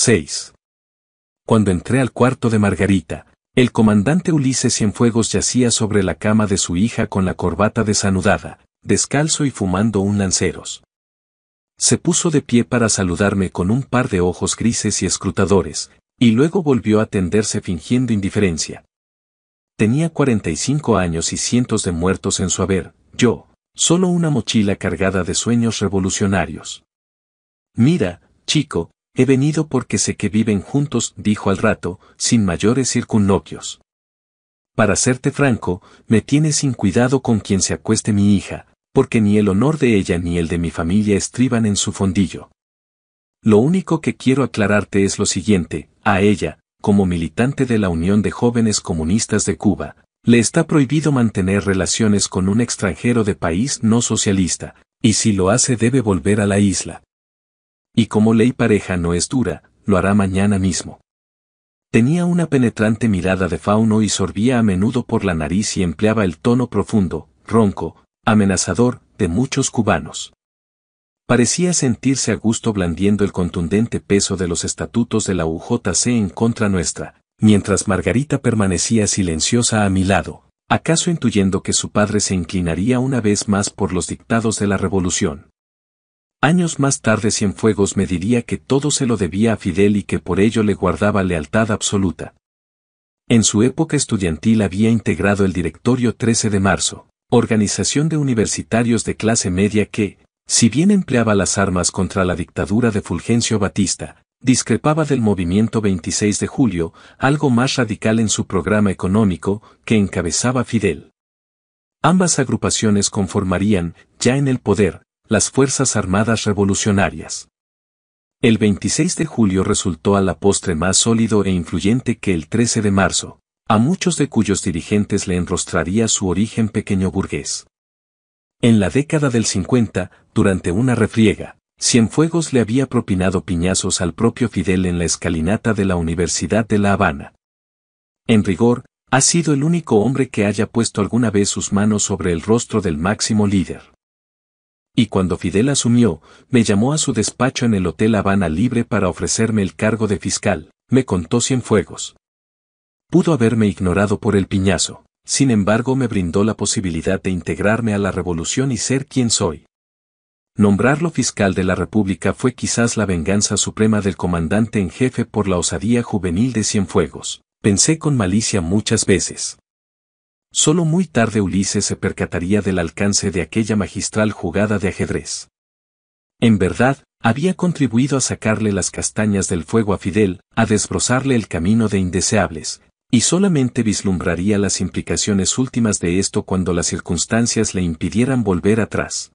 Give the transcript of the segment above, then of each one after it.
6. Cuando entré al cuarto de Margarita, el comandante Ulises Cienfuegos yacía sobre la cama de su hija con la corbata desanudada, descalzo y fumando un lanceros. Se puso de pie para saludarme con un par de ojos grises y escrutadores, y luego volvió a tenderse fingiendo indiferencia. Tenía 45 años y cientos de muertos en su haber, yo, solo una mochila cargada de sueños revolucionarios. Mira, chico, He venido porque sé que viven juntos, dijo al rato, sin mayores circunloquios. Para serte franco, me tiene sin cuidado con quien se acueste mi hija, porque ni el honor de ella ni el de mi familia estriban en su fondillo. Lo único que quiero aclararte es lo siguiente, a ella, como militante de la Unión de Jóvenes Comunistas de Cuba, le está prohibido mantener relaciones con un extranjero de país no socialista, y si lo hace debe volver a la isla. Y como ley pareja no es dura, lo hará mañana mismo. Tenía una penetrante mirada de fauno y sorbía a menudo por la nariz y empleaba el tono profundo, ronco, amenazador, de muchos cubanos. Parecía sentirse a gusto blandiendo el contundente peso de los estatutos de la UJC en contra nuestra, mientras Margarita permanecía silenciosa a mi lado, acaso intuyendo que su padre se inclinaría una vez más por los dictados de la revolución. Años más tarde Cienfuegos me diría que todo se lo debía a Fidel y que por ello le guardaba lealtad absoluta. En su época estudiantil había integrado el Directorio 13 de Marzo, organización de universitarios de clase media que, si bien empleaba las armas contra la dictadura de Fulgencio Batista, discrepaba del movimiento 26 de julio, algo más radical en su programa económico, que encabezaba Fidel. Ambas agrupaciones conformarían, ya en el poder, las Fuerzas Armadas Revolucionarias. El 26 de julio resultó a la postre más sólido e influyente que el 13 de marzo, a muchos de cuyos dirigentes le enrostraría su origen pequeño burgués. En la década del 50, durante una refriega, Cienfuegos le había propinado piñazos al propio Fidel en la escalinata de la Universidad de La Habana. En rigor, ha sido el único hombre que haya puesto alguna vez sus manos sobre el rostro del máximo líder y cuando Fidel asumió, me llamó a su despacho en el Hotel Habana Libre para ofrecerme el cargo de fiscal, me contó Cienfuegos. Pudo haberme ignorado por el piñazo, sin embargo me brindó la posibilidad de integrarme a la revolución y ser quien soy. Nombrarlo fiscal de la República fue quizás la venganza suprema del comandante en jefe por la osadía juvenil de Cienfuegos. Pensé con malicia muchas veces. Solo muy tarde Ulises se percataría del alcance de aquella magistral jugada de ajedrez. En verdad, había contribuido a sacarle las castañas del fuego a Fidel, a desbrozarle el camino de indeseables, y solamente vislumbraría las implicaciones últimas de esto cuando las circunstancias le impidieran volver atrás.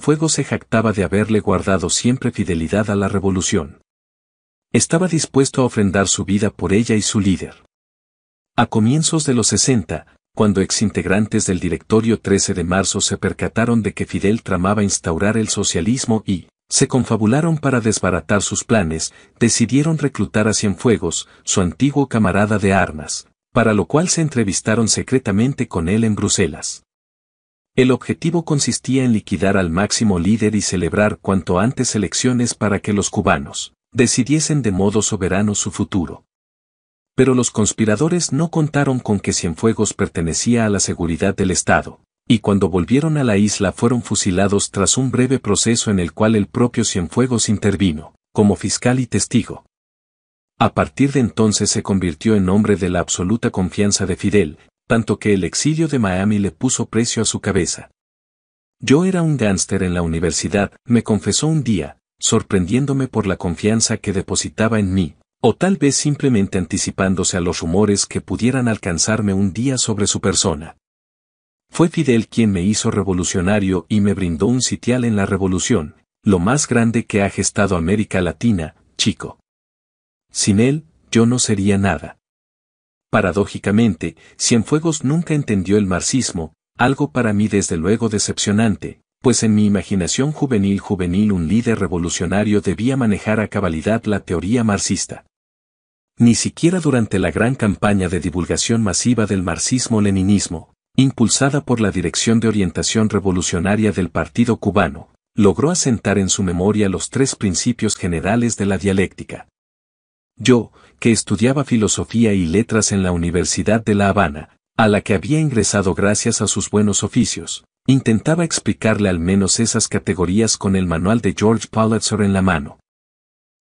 fuego se jactaba de haberle guardado siempre fidelidad a la revolución. Estaba dispuesto a ofrendar su vida por ella y su líder. A comienzos de los 60, cuando exintegrantes del directorio 13 de marzo se percataron de que Fidel tramaba instaurar el socialismo y, se confabularon para desbaratar sus planes, decidieron reclutar a Cienfuegos, su antiguo camarada de armas, para lo cual se entrevistaron secretamente con él en Bruselas. El objetivo consistía en liquidar al máximo líder y celebrar cuanto antes elecciones para que los cubanos decidiesen de modo soberano su futuro. Pero los conspiradores no contaron con que Cienfuegos pertenecía a la seguridad del Estado, y cuando volvieron a la isla fueron fusilados tras un breve proceso en el cual el propio Cienfuegos intervino, como fiscal y testigo. A partir de entonces se convirtió en hombre de la absoluta confianza de Fidel, tanto que el exilio de Miami le puso precio a su cabeza. Yo era un gánster en la universidad, me confesó un día, sorprendiéndome por la confianza que depositaba en mí, o tal vez simplemente anticipándose a los rumores que pudieran alcanzarme un día sobre su persona. Fue Fidel quien me hizo revolucionario y me brindó un sitial en la revolución, lo más grande que ha gestado América Latina, chico. Sin él, yo no sería nada. Paradójicamente, Cienfuegos nunca entendió el marxismo, algo para mí desde luego decepcionante, pues en mi imaginación juvenil juvenil un líder revolucionario debía manejar a cabalidad la teoría marxista. Ni siquiera durante la gran campaña de divulgación masiva del marxismo-leninismo, impulsada por la Dirección de Orientación Revolucionaria del Partido Cubano, logró asentar en su memoria los tres principios generales de la dialéctica. Yo, que estudiaba filosofía y letras en la Universidad de La Habana, a la que había ingresado gracias a sus buenos oficios, intentaba explicarle al menos esas categorías con el manual de George Pulitzer en la mano.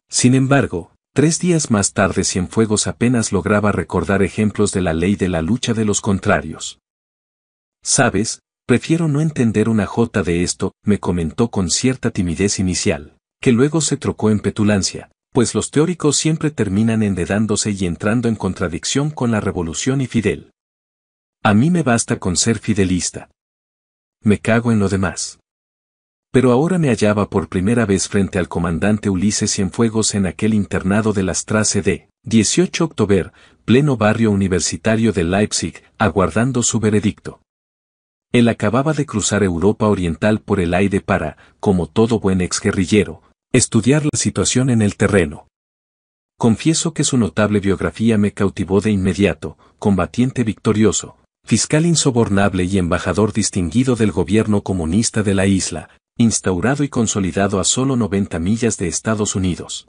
Sin embargo, Tres días más tarde Cienfuegos apenas lograba recordar ejemplos de la ley de la lucha de los contrarios. Sabes, prefiero no entender una jota de esto, me comentó con cierta timidez inicial, que luego se trocó en petulancia, pues los teóricos siempre terminan endedándose y entrando en contradicción con la revolución y Fidel. A mí me basta con ser fidelista. Me cago en lo demás. Pero ahora me hallaba por primera vez frente al comandante Ulises Cienfuegos en aquel internado de las trace de 18 octubre, pleno barrio universitario de Leipzig, aguardando su veredicto. Él acababa de cruzar Europa Oriental por el aire para, como todo buen exguerrillero, estudiar la situación en el terreno. Confieso que su notable biografía me cautivó de inmediato, combatiente victorioso, fiscal insobornable y embajador distinguido del gobierno comunista de la isla, instaurado y consolidado a solo 90 millas de Estados Unidos.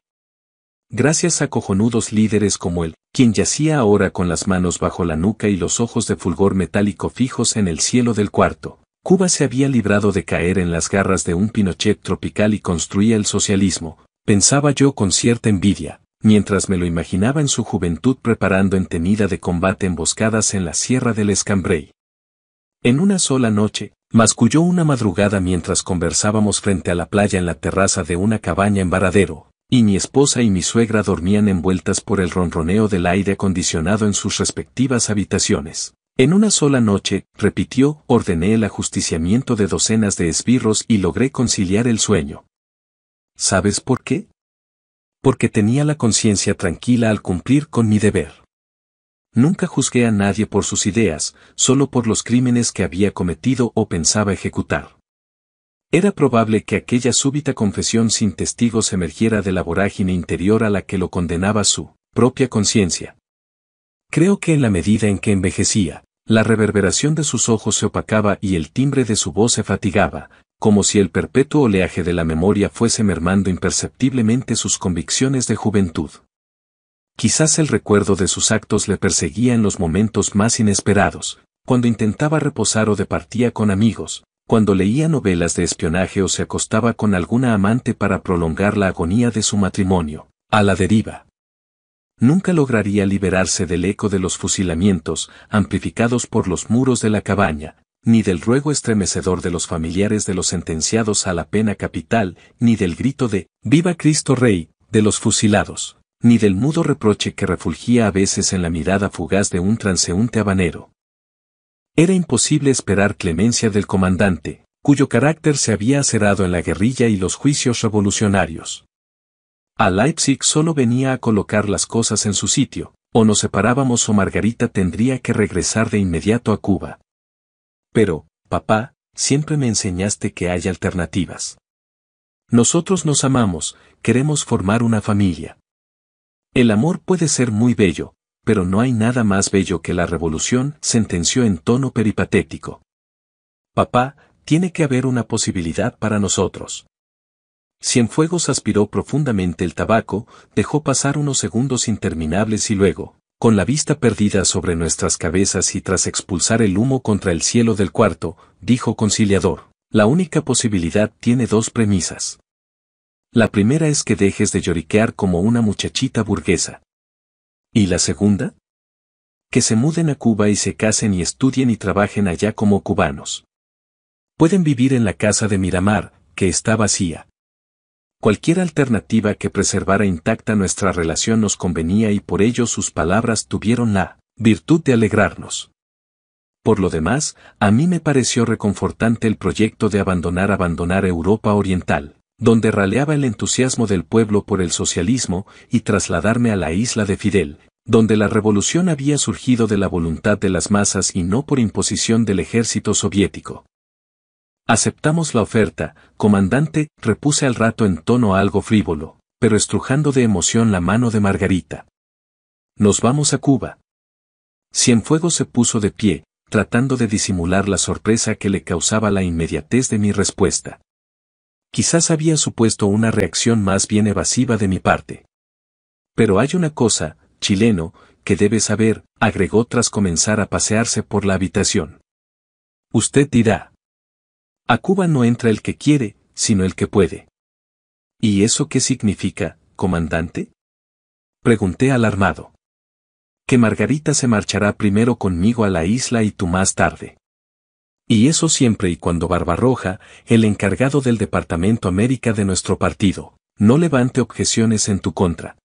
Gracias a cojonudos líderes como él, quien yacía ahora con las manos bajo la nuca y los ojos de fulgor metálico fijos en el cielo del cuarto, Cuba se había librado de caer en las garras de un Pinochet tropical y construía el socialismo, pensaba yo con cierta envidia, mientras me lo imaginaba en su juventud preparando en tenida de combate emboscadas en la Sierra del Escambray. En una sola noche, Masculló una madrugada mientras conversábamos frente a la playa en la terraza de una cabaña en Varadero, y mi esposa y mi suegra dormían envueltas por el ronroneo del aire acondicionado en sus respectivas habitaciones. En una sola noche, repitió, ordené el ajusticiamiento de docenas de esbirros y logré conciliar el sueño. ¿Sabes por qué? Porque tenía la conciencia tranquila al cumplir con mi deber. Nunca juzgué a nadie por sus ideas, solo por los crímenes que había cometido o pensaba ejecutar. Era probable que aquella súbita confesión sin testigos emergiera de la vorágine interior a la que lo condenaba su propia conciencia. Creo que en la medida en que envejecía, la reverberación de sus ojos se opacaba y el timbre de su voz se fatigaba, como si el perpetuo oleaje de la memoria fuese mermando imperceptiblemente sus convicciones de juventud. Quizás el recuerdo de sus actos le perseguía en los momentos más inesperados, cuando intentaba reposar o departía con amigos, cuando leía novelas de espionaje o se acostaba con alguna amante para prolongar la agonía de su matrimonio, a la deriva. Nunca lograría liberarse del eco de los fusilamientos, amplificados por los muros de la cabaña, ni del ruego estremecedor de los familiares de los sentenciados a la pena capital, ni del grito de Viva Cristo Rey, de los fusilados ni del mudo reproche que refulgía a veces en la mirada fugaz de un transeúnte habanero. Era imposible esperar clemencia del comandante, cuyo carácter se había acerado en la guerrilla y los juicios revolucionarios. A Leipzig solo venía a colocar las cosas en su sitio, o nos separábamos o Margarita tendría que regresar de inmediato a Cuba. Pero, papá, siempre me enseñaste que hay alternativas. Nosotros nos amamos, queremos formar una familia. El amor puede ser muy bello, pero no hay nada más bello que la revolución, sentenció en tono peripatético. Papá, tiene que haber una posibilidad para nosotros. Cienfuegos aspiró profundamente el tabaco, dejó pasar unos segundos interminables y luego, con la vista perdida sobre nuestras cabezas y tras expulsar el humo contra el cielo del cuarto, dijo conciliador, la única posibilidad tiene dos premisas. La primera es que dejes de lloriquear como una muchachita burguesa. ¿Y la segunda? Que se muden a Cuba y se casen y estudien y trabajen allá como cubanos. Pueden vivir en la casa de Miramar, que está vacía. Cualquier alternativa que preservara intacta nuestra relación nos convenía y por ello sus palabras tuvieron la virtud de alegrarnos. Por lo demás, a mí me pareció reconfortante el proyecto de abandonar abandonar Europa Oriental donde raleaba el entusiasmo del pueblo por el socialismo, y trasladarme a la isla de Fidel, donde la revolución había surgido de la voluntad de las masas y no por imposición del ejército soviético. Aceptamos la oferta, comandante, repuse al rato en tono algo frívolo, pero estrujando de emoción la mano de Margarita. Nos vamos a Cuba. Cienfuegos se puso de pie, tratando de disimular la sorpresa que le causaba la inmediatez de mi respuesta. Quizás había supuesto una reacción más bien evasiva de mi parte. Pero hay una cosa, chileno, que debe saber, agregó tras comenzar a pasearse por la habitación. Usted dirá. A Cuba no entra el que quiere, sino el que puede. ¿Y eso qué significa, comandante? Pregunté alarmado. Que Margarita se marchará primero conmigo a la isla y tú más tarde y eso siempre y cuando Barbarroja, el encargado del Departamento América de nuestro partido, no levante objeciones en tu contra.